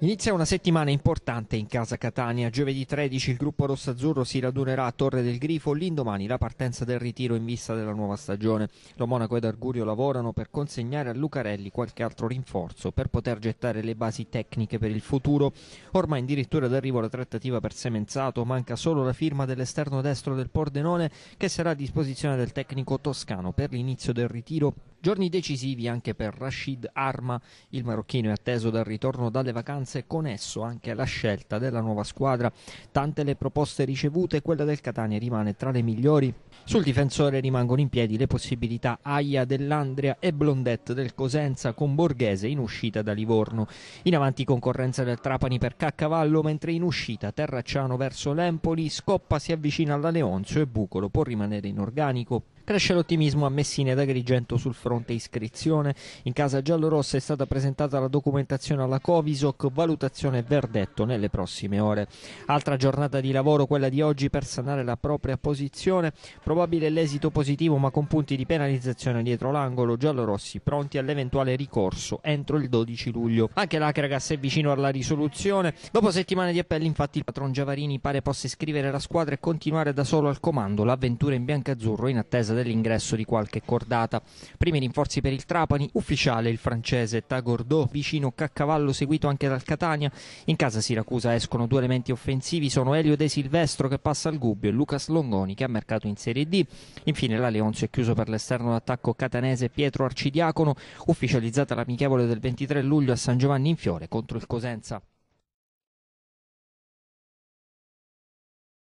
Inizia una settimana importante in casa Catania. Giovedì 13 il gruppo rossazzurro si radunerà a Torre del Grifo, l'indomani la partenza del ritiro in vista della nuova stagione. Lo Monaco ed Argurio lavorano per consegnare a Lucarelli qualche altro rinforzo per poter gettare le basi tecniche per il futuro. Ormai addirittura d'arrivo la trattativa per Semenzato, manca solo la firma dell'esterno destro del Pordenone che sarà a disposizione del tecnico toscano per l'inizio del ritiro Giorni decisivi anche per Rashid Arma, il marocchino è atteso dal ritorno dalle vacanze con esso anche la scelta della nuova squadra. Tante le proposte ricevute, quella del Catania rimane tra le migliori. Sul difensore rimangono in piedi le possibilità Aia dell'Andria e Blondet del Cosenza con Borghese in uscita da Livorno. In avanti concorrenza del Trapani per Caccavallo, mentre in uscita Terracciano verso l'Empoli, Scoppa si avvicina alla Leonzio e Bucolo può rimanere in organico. Cresce l'ottimismo a Messina ed Agrigento sul fronte pronta iscrizione. In casa giallorossa è stata presentata la documentazione alla Covisoc, valutazione e verdetto nelle prossime ore. Altra giornata di lavoro, quella di oggi, per sanare la propria posizione. Probabile l'esito positivo, ma con punti di penalizzazione dietro l'angolo. Giallorossi pronti all'eventuale ricorso entro il 12 luglio. Anche l'Acragas è vicino alla risoluzione. Dopo settimane di appelli, infatti, il patron Giavarini pare possa iscrivere la squadra e continuare da solo al comando l'avventura in biancazzurro in attesa dell'ingresso di qualche cordata. Prima di rinforzi per il Trapani, ufficiale il francese Tagordò, vicino Caccavallo seguito anche dal Catania, in casa Siracusa escono due elementi offensivi, sono Elio De Silvestro che passa al Gubbio e Lucas Longoni che ha mercato in Serie D, infine la Leonzio è chiuso per l'esterno d'attacco catanese Pietro Arcidiacono, ufficializzata l'amichevole del 23 luglio a San Giovanni in Fiore contro il Cosenza.